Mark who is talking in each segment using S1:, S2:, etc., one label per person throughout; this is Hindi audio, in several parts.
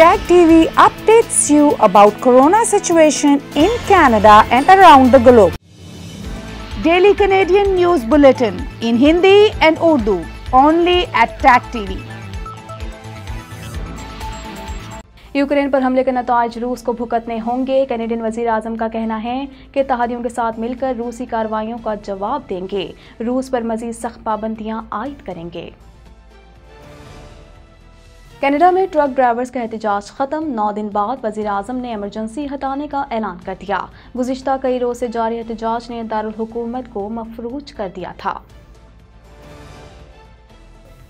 S1: Tag TV updates you about corona situation in Canada and around the globe. Daily Canadian News Bulletin in Hindi and Urdu only at Tag TV. Ukraine पर हमले के नतज रूस को भुगतने होंगे कैनेडियन वजीर अजम का कहना है कि तहदियों के साथ मिलकर रूसी कार्रवाइयों का जवाब देंगे रूस पर मजीद सख्त पाबंदियां आयद करेंगे कनाडा में ट्रक ड्राइवर्स का एहतजाज खत्म नौ दिन बाद वजीर अजम ने एमरजेंसी हटाने का ऐलान कर दिया गुजशत कई रोज से जारी एहतजाज ने दारकूमत को मफरूज कर दिया था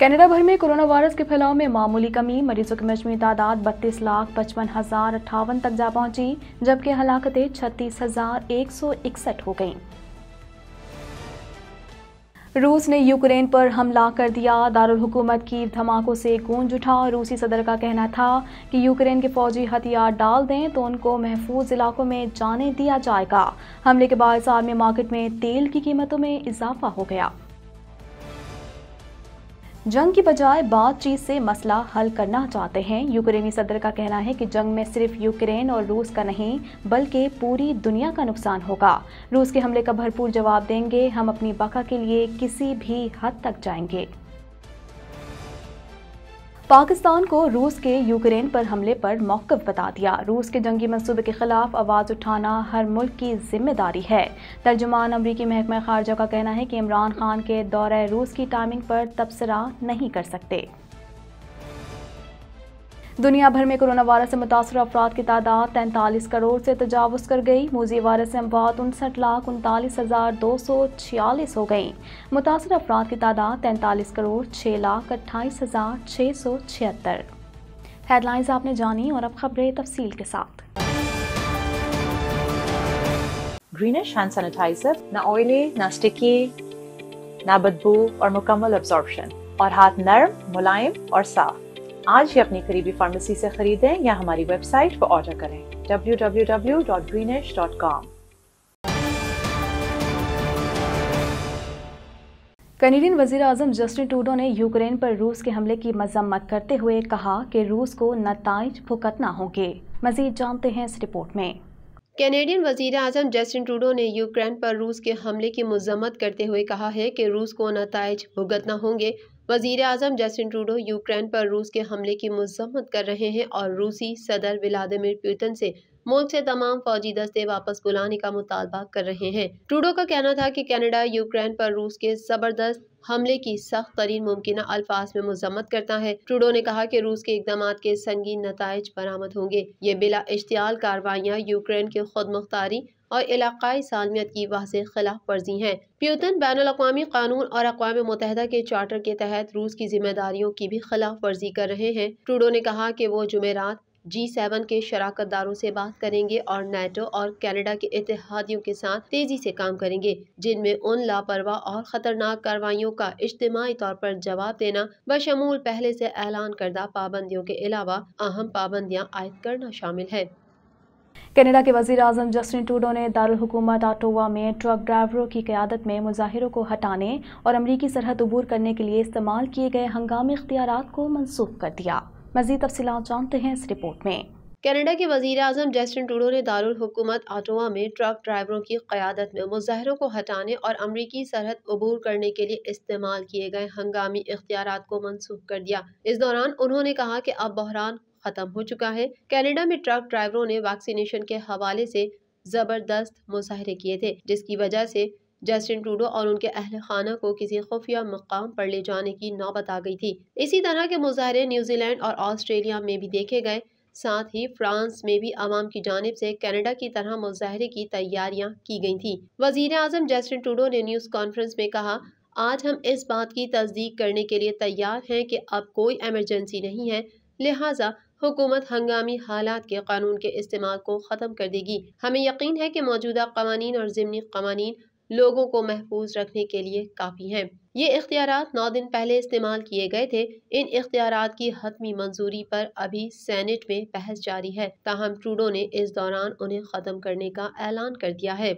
S1: कनाडा भर में कोरोना वायरस के फैलाव में मामूली कमी मरीजों की मजमू तादाद बत्तीस लाख पचपन हजार अट्ठावन तक जा पहुंची जबकि हलाकतें छत्तीस हजार एक सौ इकसठ हो गईं रूस ने यूक्रेन पर हमला कर दिया हुकूमत की धमाकों से गूंज उठा रूसी सदर का कहना था कि यूक्रेन के फौजी हथियार डाल दें तो उनको महफूज इलाकों में जाने दिया जाएगा हमले के बाद आर्मी मार्केट में तेल की कीमतों में इजाफा हो गया जंग की बजाय बातचीत से मसला हल करना चाहते हैं यूक्रेनी सदर का कहना है कि जंग में सिर्फ यूक्रेन और रूस का नहीं बल्कि पूरी दुनिया का नुकसान होगा रूस के हमले का भरपूर जवाब देंगे हम अपनी बका के लिए किसी भी हद तक जाएंगे पाकिस्तान को रूस के यूक्रेन पर हमले पर मौकफ बता दिया रूस के जंगी मनसूबे के खिलाफ आवाज़ उठाना हर मुल्क की जिम्मेदारी है तर्जुमान अमरीकी महकमा खारजा का कहना है कि इमरान खान के दौरे रूस की टाइमिंग पर तबसरा नहीं कर सकते दुनिया भर में कोरोना वायरस से मुतासर अफराद की तादाद तैंतालीस करोड़ से तजावज़ कर गई मोजी वायरस से अमवात उनसठ लाख उनतालीस हज़ार दो सौ छियालीस हो गई मुतासर अफराद की तादाद तैंतालीस करोड़ छः लाख अट्ठाईस हज़ार छः सौ छिहत्तर हेडलाइंस आपने जानी और अब खबरें तफसील के साथ ग्रीनिश हैंड सैनिटाइजर ना ऑयली ना स्टिकी ना बदबू और मुकम्मल अब्जॉर्बशन और हाथ नरम मुलायम और साफ आज ही अपनी करीबी फार्मेसी से खरीदें या हमारी वेबसाइट पर ऑर्डर करें www.greenish.com कनेडियन वजीर अजम जस्टिन टूडो ने यूक्रेन पर रूस के हमले की मजम्मत करते हुए कहा कि रूस को नतज भुगतना होंगे मजीद जानते हैं इस रिपोर्ट में
S2: कैनेडियन वजीर अजम जस्टिन ट्रूडो ने यूक्रेन पर रूस के हमले की मजम्मत करते हुए कहा है कि रूस को नतज भुगतना होंगे वजीर अजम जस्टिन ट्रूडो यूक्रेन पर रूस के हमले की मजम्मत कर रहे हैं और रूसी सदर व्लादिमिर पुतिन से मुल्क से तमाम फौजी दस्ते वापस बुलाने का मुतालबा कर रहे हैं ट्रूडो का कहना था कि कनाडा यूक्रेन पर रूस के जबरदस्त हमले की सख्त तरीन मुमकिन अल्फाज में मजम्मत करता है ट्रूडो ने कहा कि रूस के इकदाम के संगीन नतज बरामद होंगे ये बिला इश्तियाल कार्रवाइयाँ यूक्रेन के खुद मुख्तारी और इलाकई सालमियत की वाज खिलाफ वर्जी हैं प्यूतन बैन अवी कानून और अकवा मुतहदा के चार्टर के तहत रूस की जिम्मेदारियों की भी खिलाफ वर्जी कर रहे हैं ट्रूडो ने कहा कि वो जुमेरात जी सेवन के शराकत दारों से बात करेंगे और नेटो और कनाडा के इतिहादियों के साथ तेजी से काम करेंगे जिनमें उन लापरवाह और खतरनाक कार्रवाइयों का इज्तमी तौर पर जवाब देना बशमूल पहले से ऐलान करदा पाबंदियों के अलावा अहम पाबंदियां आयद करना शामिल है
S1: कनाडा के वजीर अजम जस्टिन टूडो ने दारकूमत आटोवा में ट्रक ड्राइवरों की क्यादत में मुजाहिरों को हटाने और अमरीकी सरहद अबूर करने के लिए इस्तेमाल किए गए हंगामी इख्तियार को मनसूख कर दिया मजीद तफसी जानते हैं इस रिपोर्ट में
S2: कनाडा के वजीर अजम जस्टिन टूडो ने दारकूमत आटोवा में ट्रक ड्राइवरों की क़्यादत में मुजाहरों को हटाने और अमरीकी सरहद अबूर करने के लिए इस्तेमाल किए गए हंगामी इख्तियार को मनसूख कर दिया इस दौरान उन्होंने कहा कि अब बहरान खत्म हो चुका है कनाडा में ट्रक ड्राइवरों ने वैक्सीनेशन के हवाले से जबरदस्त मुजाहरे किए थे जिसकी वजह से जस्टिन ट्रूडो और उनके अहल खाना को किसी खुफिया मकाम पर ले जाने की नौबत आ गई थी इसी तरह के मुजाहरे न्यूजीलैंड और ऑस्ट्रेलिया में भी देखे गए साथ ही फ्रांस में भी आवाम की जानब से कनाडा की तरह मुजाहरे की तैयारियां की गई थी वजीर अजम जस्टिन ट्रूडो ने न्यूज़ कॉन्फ्रेंस में कहा आज हम इस बात की तस्दीक करने के लिए तैयार हैं कि अब कोई एमरजेंसी नहीं है लिहाजा हुकूमत हंगामी हालात के कानून के इस्तेमाल को ख़त्म कर देगी हमें यकीन है कि मौजूदा कवानीन और ज़मनी कवानीन लोगों को महफूज रखने के लिए काफ़ी हैं ये इख्तियार नौ दिन पहले इस्तेमाल किए गए थे इन इख्तियार की हतमी मंजूरी पर अभी सैनेट में बहस जारी है ताहम ट्रूडो ने इस दौरान उन्हें ख़त्म करने का ऐलान कर दिया है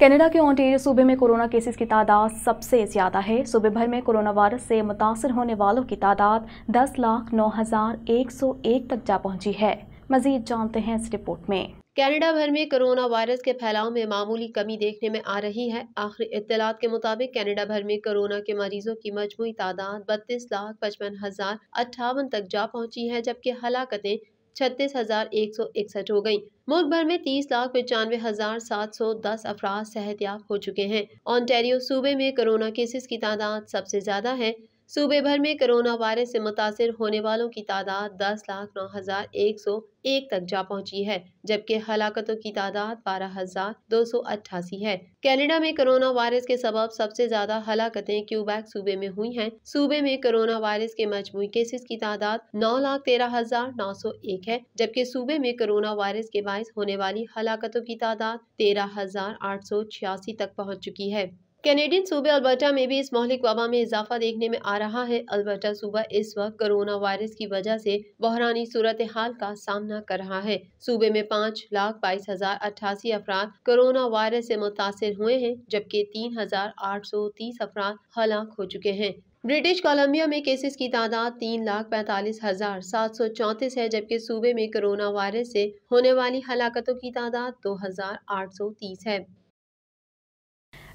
S1: कनाडा के ऑन्टेरियो सूबे में कोरोना केसेस की तादाद सबसे ज़्यादा है सूबे भर में कोरोना वायरस से मुतासर होने वालों की तादाद दस लाख नौ हज़ार एक सौ एक तक जा पहुंची है मजीद जानते हैं इस रिपोर्ट में
S2: कनाडा भर में कोरोना वायरस के फैलाव में मामूली कमी देखने में आ रही है आखिरी इतलात के मुताबिक कनाडा भर में कोरोना के मरीजों की मजमू तादाद बत्तीस लाख पचपन हजार अट्ठावन तक जा पहुंची है जबकि हलाकतें छत्तीस हजार एक सौ इकसठ हो गयी मुल्क भर में तीस लाख पचानवे हजार सात सौ दस अफराज याब हो चुके हैं ऑन्टेरियो सूबे में कोरोना केसेस की तादाद सबसे ज्यादा है सूबे भर में कोरोना वायरस से मुतासर होने वालों की तादाद दस लाख नौ हज़ार एक सौ एक तक जा पहुंची है जबकि हलाकतों की तादाद बारह हजार दो सौ अट्ठासी है कैनेडा में कोरोना वायरस के सबब सबसे ज्यादा हलाकतें क्यूबैक सूबे में हुई हैं सूबे में कोरोना वायरस के मजमू केसेस की तादाद नौ लाख तेरह हजार नौ सौ एक है जबकि सूबे में कोरोना वायरस के बायस होने वाली हलाकतों की तादाद तेरह हजार आठ सौ छियासी तक पहुँच चुकी है कैनेडियन सूबे अल्बर्टा में भी इस मौलिक वबा में इजाफा देखने में आ रहा है अल्बर्टा सूबा इस वक्त कोरोना वायरस की वजह से बहरानी सूरत हाल का सामना कर रहा है सूबे में पाँच लाख बाईस हजार अट्ठासी अफराद कोरोना वायरस से मुतासर हुए हैं जबकि तीन हजार आठ सौ तीस अफराद हलाक हो चुके हैं ब्रिटिश कोलंबिया में केसेस की तादाद तीन लाख पैंतालीस हजार सात सौ चौंतीस है जबकि सूबे में कोरोना वायरस से होने वाली हलाकतों की तादाद दो हजार आठ सौ तीस है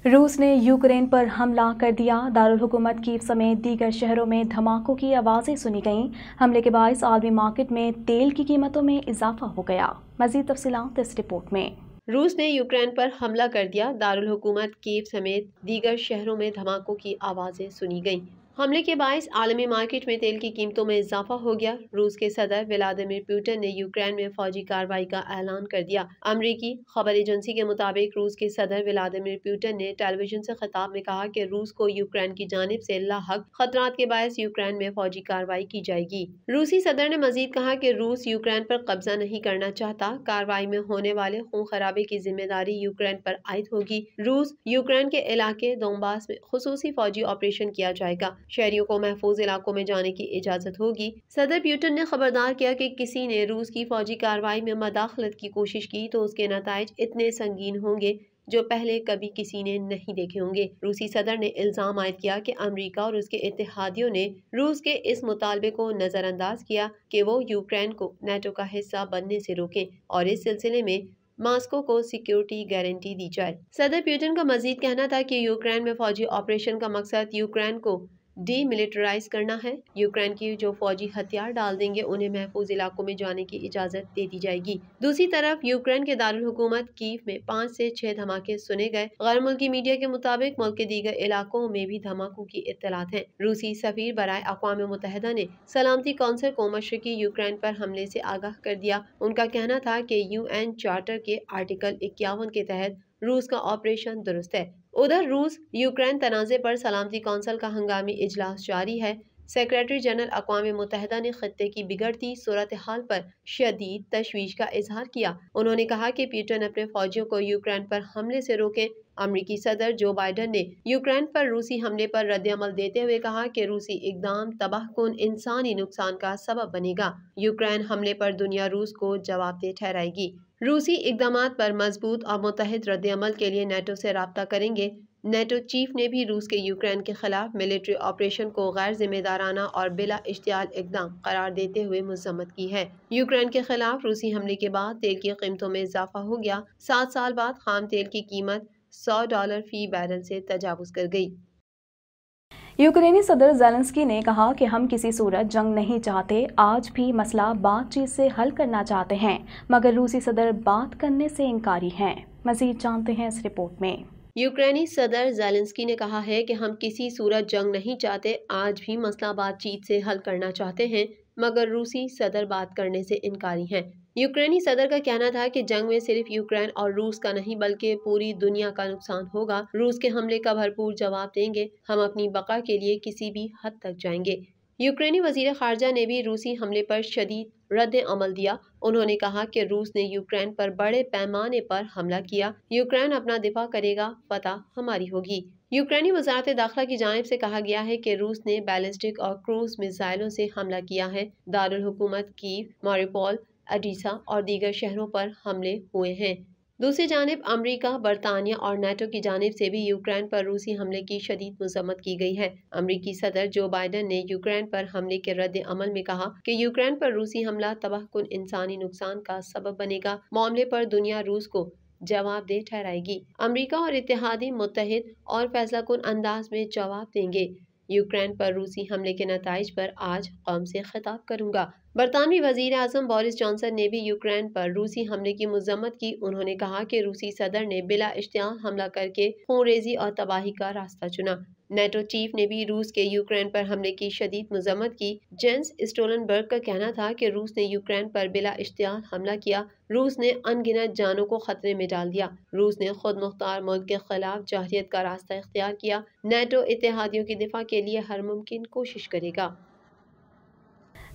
S1: रूस ने यूक्रेन पर हमला कर दिया दारकूमत की समेत दीगर शहरों में धमाकों की आवाज़ें सुनी गईं हमले के बायस आलमी मार्केट में तेल की कीमतों में इजाफा हो गया मजीद तफसीत इस रिपोर्ट में
S2: रूस ने यूक्रेन पर हमला कर दिया दारकूमत कीव समेत दीगर शहरों में धमाकों की आवाज़ें सुनी गईं हमले के बायस आलमी मार्केट में तेल की कीमतों में इजाफा हो गया रूस के सदर व्लादिमिर पुटिन ने यूक्रेन में फौजी कार्रवाई का ऐलान कर दिया अमरीकी खबर एजेंसी के मुताबिक रूस के सदर व्लादिमिर पुटिन ने टेलीविजन से खिताब में कहा कि रूस को यूक्रेन की जानब से लाहक खतरा के बायस यूक्रेन में फौजी कार्रवाई की जाएगी रूसी सदर ने मजीद कहा की रूस यूक्रेन पर कब्जा नहीं करना चाहता कार्रवाई में होने वाले खून खराबे की जिम्मेदारी यूक्रेन पर आयद होगी रूस यूक्रेन के इलाके दोमबास में खसूसी फौजी ऑपरेशन किया जाएगा शहरियों को महफूज इलाकों में जाने की इजाज़त होगी सदर प्यूटन ने खबरदार किया कि किसी ने रूस की फौजी कार्रवाई में मदाखलत की कोशिश की तो उसके नतज इतने संगीन होंगे जो पहले कभी किसी ने नहीं देखे होंगे रूसी सदर ने इल्ज़ाम आयद किया कि अमेरिका और उसके इतिहादियों ने रूस के इस मुतालबे को नज़रअंदाज किया कि वो यूक्रेन को नेटो का हिस्सा बनने से रोकें और इस सिलसिले में मास्को को सिक्योरिटी गारंटी दी जाए सदर प्यूटन का मजीद कहना था कि यूक्रेन में फौजी ऑपरेशन का मकसद यूक्रेन को डीमिलिटराइज करना है यूक्रेन की जो फौजी हथियार डाल देंगे उन्हें महफूज इलाकों में जाने की इजाज़त दे दी जाएगी दूसरी तरफ यूक्रेन के दारकूमत कीव में पाँच से छह धमाके सुने गए गैर मुल्की मीडिया के मुताबिक मुल्क के दीगर इलाकों में भी धमाकों की इतलात है रूसी सफीर बरए अकवा मुतहदा ने सलामती कौंसिल को मशरकी यूक्रेन पर हमले से आगाह कर दिया उनका कहना था यू एन चार्टर के आर्टिकल इक्यावन के तहत रूस का ऑपरेशन दुरुस्त है उधर रूस यूक्रेन तनाज़े पर सलामती कौंसल का हंगामी इजलास जारी है सेक्रेटरी जनरल अकवा मुतहदा ने खत्े की बिगड़ती सूरत हाल पर शदीद तशवीश का इजहार किया उन्होंने कहा कि पीटन अपने फौजियों को यूक्रेन पर हमले से रोके अमरीकी सदर जो बाइडन ने यूक्रेन पर रूसी हमले पर रद्दमल देते हुए कहा कि रूसी इकदाम कन इंसानी नुकसान का सबब बनेगा यूक्रेन हमले पर दुनिया रूस को जवाब दे ठहराएगी रूसी इकदाम पर मजबूत और मुतहद रद्दमल के लिए नेटो से रबता करेंगे नेटो चीफ ने भी रूस के यूक्रेन के खिलाफ मिलिट्री ऑपरेशन को गैर जिम्मेदाराना और बिला इश्तियाल इकदाम करार देते हुए मजम्मत की है यूक्रेन के खिलाफ रूसी हमले के बाद तेल की कीमतों में इजाफा हो गया सात साल बाद खाम तेल की कीमत सौ डॉलर फी बैरल से तजावज़ कर गई
S1: यूक्रेनी सदर जेलेंस्की ने कहा कि हम किसी सूरत जंग नहीं चाहते आज भी मसला बातचीत से हल करना चाहते हैं मगर रूसी सदर बात करने से इनकारी हैं मजीद जानते हैं इस रिपोर्ट में
S2: यूक्रेनी सदर जेलेंस्की ने कहा है कि हम किसी सूरत जंग नहीं चाहते आज भी मसला बातचीत से हल करना चाहते हैं मगर रूसी सदर बात करने से इनकारी हैं यूक्रेनी सदर का कहना था कि जंग में सिर्फ यूक्रेन और रूस का नहीं बल्कि पूरी दुनिया का नुकसान होगा रूस के हमले का भरपूर जवाब देंगे हम अपनी बका के लिए किसी भी हद तक जाएंगे यूक्रेनी वजीर खारजा ने भी रूसी हमले पर शदीद रद्द अमल दिया उन्होंने कहा कि रूस ने यूक्रेन पर बड़े पैमाने पर हमला किया यूक्रेन अपना दिफा करेगा पता हमारी होगी यूक्रेनी वजारत दाखिला की जानब से कहा गया है कि रूस ने बैलिस्टिक और क्रूज मिसाइलों से हमला किया है दारकूमत की मारिपोल अडीसा और दीगर शहरों पर हमले हुए हैं दूसरी जानब अमरीका बरतानिया और नाटो की जानब से भी यूक्रेन पर रूसी हमले की शदीद मजम्मत की गई है अमरीकी सदर जो बाइडन ने यूक्रेन पर हमले के रद्द अमल में कहा कि यूक्रेन पर रूसी हमला तबाहकुन इंसानी नुकसान का सबब बनेगा मामले पर दुनिया रूस को जवाब दे ठहराएगी अमरीका और इतिहादी मुतहद और फैसला कुल अंदाज में जवाब देंगे यूक्रेन पर रूसी हमले के नतज पर आज कौम से खिताब करूँगा बरतानवी वजीर अजम बोरिस जॉनसन ने भी यूक्रेन पर रूसी हमले की मजम्मत की उन्होंने कहा कि रूसी सदर ने बिला इश्तिया हमला करके खून रेजी और तबाही का रास्ता चुना नेटो चीफ ने भी रूस के यूक्रेन पर हमले की शदीद मजम्मत की जेंस स्टोलनबर्ग का कहना था कि रूस ने यूक्रेन पर बिला इश्तिया हमला किया रूस ने अनगिनत जानों को खतरे में डाल दिया रूस ने खुद मुख्तार मुल्क के खिलाफ जाहरीत का रास्ता इख्तियार किया नेटो इतिहादियों की दिफा के लिए हर मुमकिन कोशिश करेगा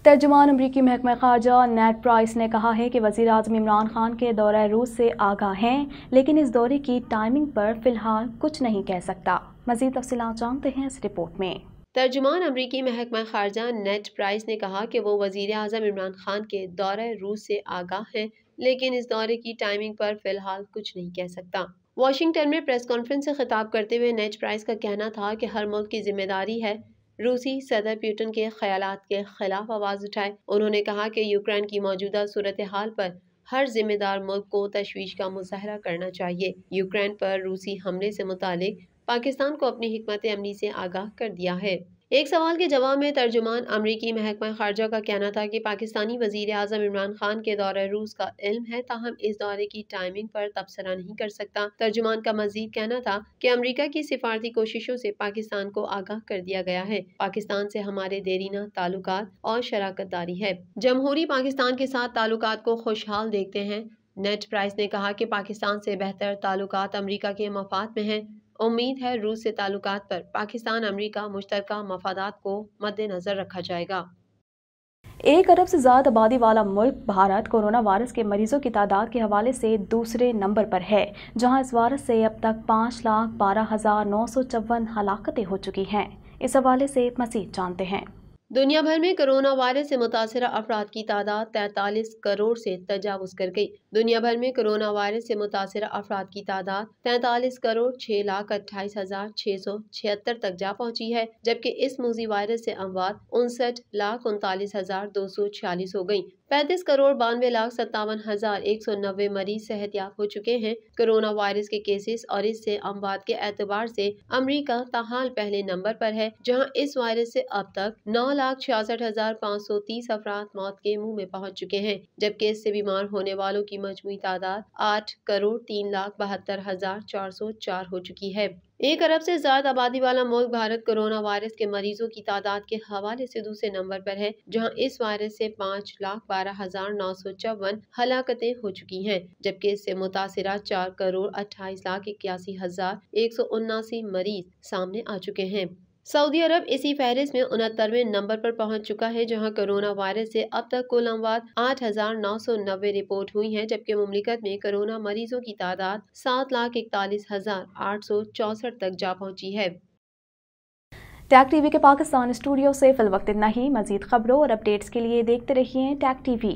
S1: तर्जुमान अमरीकी महकमा खारजा नैट प्राइस ने कहा है कि वज़ी अजम इमरान खान के दौरे रूस से आगा हैं लेकिन इस दौरे की टाइमिंग पर फ़िलहाल कुछ नहीं कह सकता मज़ीद तफसी जानते हैं इस रिपोर्ट में
S2: तर्जुमान अमरीकी महकमा खारजा नेट प्राइस ने कहा कि वो वजीर अजम इमरान खान के दौरे रूस से आगा हैं लेकिन इस दौरे की टाइमिंग पर फ़िलहाल कुछ नहीं कह सकता वाशिंगटन में प्रेस कॉन्फ्रेंस से खिताब करते हुए नेट प्राइस का कहना था कि हर मुल्क की जिम्मेदारी है रूसी सदर प्यूटन के ख्याल के खिलाफ आवाज़ उठाए उन्होंने कहा कि यूक्रेन की मौजूदा सूरत हाल पर हर जिम्मेदार मुल्क को तशवीश का मुजाहरा करना चाहिए यूक्रेन पर रूसी हमले से मुतल पाकिस्तान को अपनी हमत अमली से आगाह कर दिया है एक सवाल के जवाब में तर्जुमान अमरीकी महकमा खारजा का कहना था कि पाकिस्तानी वजीर अजम इमरान खान के दौरे रूस का इल्म है ताहम इस दौरे की टाइमिंग पर तबसरा नहीं कर सकता तर्जुमान का मजीद कहना था कि अमरीका की सिफारती कोशिशों से पाकिस्तान को आगाह कर दिया गया है पाकिस्तान से हमारे देरीना ताल्लुक और शराकत दारी है जमहूरी पाकिस्तान के साथ ताल्लुक को खुशहाल देखते हैं नेट प्राइस ने कहा कि पाकिस्तान से बेहतर ताल्लुक अमरीका के मफाद में हैं उम्मीद है रूस से ताल्लुकात पर पाकिस्तान अमरीका मुश्तर मफादात को मद्देनज़र रखा जाएगा
S1: एक अरब से ज़्यादा आबादी वाला मुल्क भारत कोरोना वायरस के मरीजों की तादाद के हवाले से दूसरे नंबर पर है जहां इस वायरस से अब तक पाँच लाख बारह हज़ार नौ सौ चौवन हलाकतें हो चुकी हैं इस हवाले
S2: से मसीद जानते हैं दुनिया भर में कोरोना वायरस से मुतासर अफराद की तादाद तैतालीस करोड़ से तजावज कर गई दुनिया भर में कोरोना वायरस से मुतासर अफराद की तादाद तैतालीस करोड़ छह लाख अट्ठाईस हजार छह सौ छिहत्तर तक जा पहुंची है जबकि इस मोजी वायरस से अमवात उनसठ लाख उनतालीस हजार दो सौ छियालीस हो गई पैंतीस करोड़ बानवे लाख सत्तावन हजार एक सौ नब्बे मरीज सेहत याब हो चुके हैं कोरोना वायरस के केसेस और इससे अमवात के एतबार से अमेरिका तहाल पहले नंबर पर है जहां इस वायरस से अब तक नौ लाख छियासठ हजार पाँच सौ तीस अफराद मौत के मुंह में पहुंच चुके हैं जबकि इससे बीमार होने वालों की मजमू तादाद आठ करोड़ तीन लाख बहत्तर हजार चार सौ चार हो चुकी है एक अरब से ज्यादा आबादी वाला मुल्क भारत कोरोना वायरस के मरीजों की तादाद के हवाले से दूसरे नंबर पर है जहां इस वायरस से पाँच लाख बारह हजार नौ सौ चौवन हलाकतें हो चुकी हैं जबकि इससे मुतासरा चार करोड़ अट्ठाईस लाख इक्यासी हजार एक सौ उन्नासी मरीज सामने आ चुके हैं सऊदी अरब इसी फहरिस्त में उनहत्तरवें नंबर पर पहुंच चुका है जहां कोरोना वायरस से अब तक कुल अमवात आठ हजार नौ सौ नब्बे रिपोर्ट हुई हैं जबकि ममलिकत में कोरोना मरीजों की तादाद सात लाख इकतालीस हजार आठ सौ चौसठ तक जा पहुंची है
S1: टैग टीवी के पाकिस्तान स्टूडियो से फिल वक्त इतना ही मजीद खबरों और अपडेट्स के लिए देखते रहिए टैग टीवी